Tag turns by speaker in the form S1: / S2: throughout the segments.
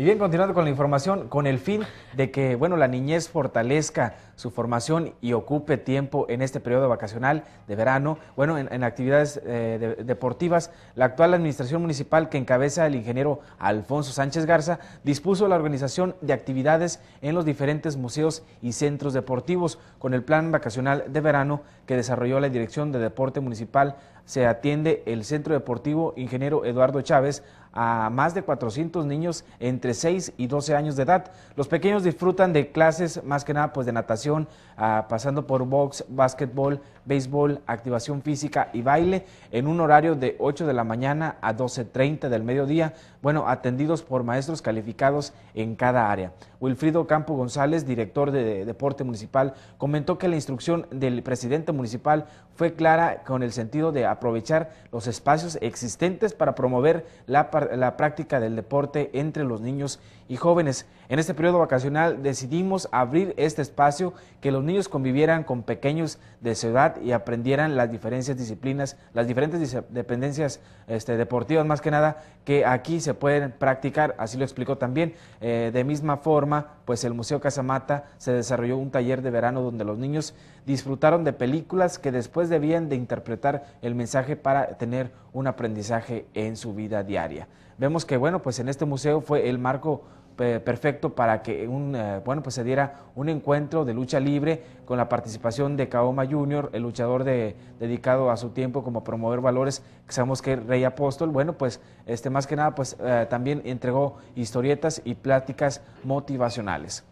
S1: Y bien, continuando con la información, con el fin de que, bueno, la niñez fortalezca su formación y ocupe tiempo en este periodo vacacional de verano, bueno, en, actividades eh, deportivas, la actual administración municipal que encabeza el ingeniero Alfonso Sánchez Garza dispuso la organización de actividades en los diferentes museos y centros deportivos con el plan vacacional de verano que desarrolló la Dirección de Deporte Municipal se atiende el Centro Deportivo Ingeniero Eduardo Chávez a más de 400 niños entre 6 y 12 años de edad. Los pequeños disfrutan de clases más que nada pues de natación, ah, pasando por box, básquetbol, béisbol, activación física y baile en un horario de 8 de la mañana a 12.30 del mediodía, bueno, atendidos por maestros calificados en cada área. Wilfrido Campo González, director de Deporte Municipal, comentó que la instrucción del presidente municipal fue clara con el sentido de aprovechar los espacios existentes para promover la participación la práctica del deporte entre los niños y jóvenes. En este periodo vacacional decidimos abrir este espacio, que los niños convivieran con pequeños de su edad y aprendieran las diferentes disciplinas, las diferentes dependencias este, deportivas más que nada, que aquí se pueden practicar, así lo explicó también. Eh, de misma forma, pues el Museo Casamata se desarrolló un taller de verano donde los niños disfrutaron de películas que después debían de interpretar el mensaje para tener un aprendizaje en su vida diaria. Vemos que, bueno, pues en este museo fue el marco eh, perfecto para que un, eh, bueno, pues se diera un encuentro de lucha libre con la participación de Kaoma Jr., el luchador dedicado a su tiempo como promover valores, que sabemos que Rey Apóstol, bueno, pues este, más que nada, pues eh, también entregó historietas y pláticas motivacionales.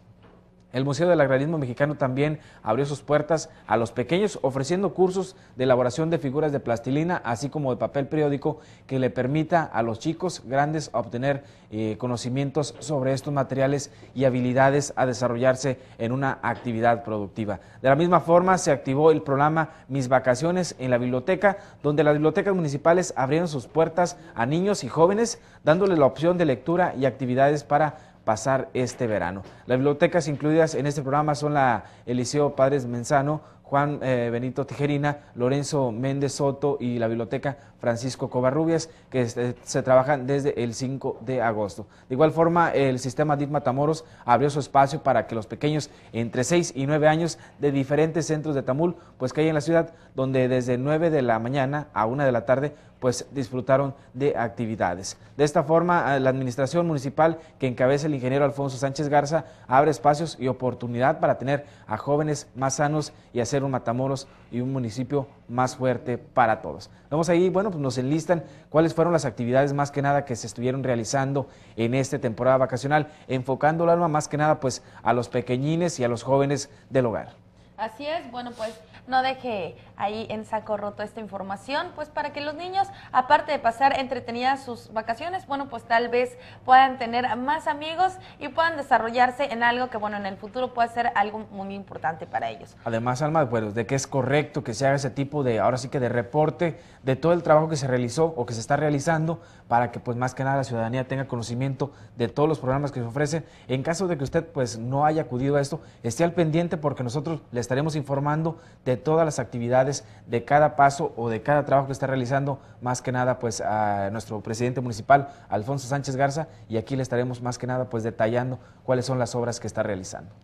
S1: El Museo del Agrarismo Mexicano también abrió sus puertas a los pequeños ofreciendo cursos de elaboración de figuras de plastilina, así como de papel periódico, que le permita a los chicos grandes obtener eh, conocimientos sobre estos materiales y habilidades a desarrollarse en una actividad productiva. De la misma forma, se activó el programa Mis Vacaciones en la biblioteca, donde las bibliotecas municipales abrieron sus puertas a niños y jóvenes, dándoles la opción de lectura y actividades para pasar este verano. Las bibliotecas incluidas en este programa son la Eliseo Padres Menzano, Juan eh, Benito Tijerina, Lorenzo Méndez Soto y la Biblioteca Francisco Covarrubias, que eh, se trabajan desde el 5 de agosto. De igual forma, el sistema DIT Tamoros abrió su espacio para que los pequeños entre 6 y 9 años de diferentes centros de Tamul, pues que hay en la ciudad, donde desde 9 de la mañana a 1 de la tarde pues disfrutaron de actividades. De esta forma, la administración municipal que encabeza el ingeniero Alfonso Sánchez Garza abre espacios y oportunidad para tener a jóvenes más sanos y hacer un Matamoros y un municipio más fuerte para todos. Vamos ahí, bueno, pues nos enlistan cuáles fueron las actividades más que nada que se estuvieron realizando en esta temporada vacacional, enfocando el alma más que nada pues a los pequeñines y a los jóvenes del hogar. Así es, bueno, pues no deje ahí en saco roto esta información, pues para que los niños, aparte de pasar entretenidas sus vacaciones, bueno, pues tal vez puedan tener más amigos y puedan desarrollarse en algo que, bueno, en el futuro puede ser algo muy importante para ellos. Además, Alma, bueno, pues, de que es correcto que se haga ese tipo de, ahora sí que de reporte de todo el trabajo que se realizó o que se está realizando para que, pues más que nada, la ciudadanía tenga conocimiento de todos los programas que se ofrecen. En caso de que usted, pues no haya acudido a esto, esté al pendiente porque nosotros les estaremos informando de todas las actividades, de cada paso o de cada trabajo que está realizando, más que nada pues a nuestro presidente municipal, Alfonso Sánchez Garza, y aquí le estaremos más que nada pues detallando cuáles son las obras que está realizando.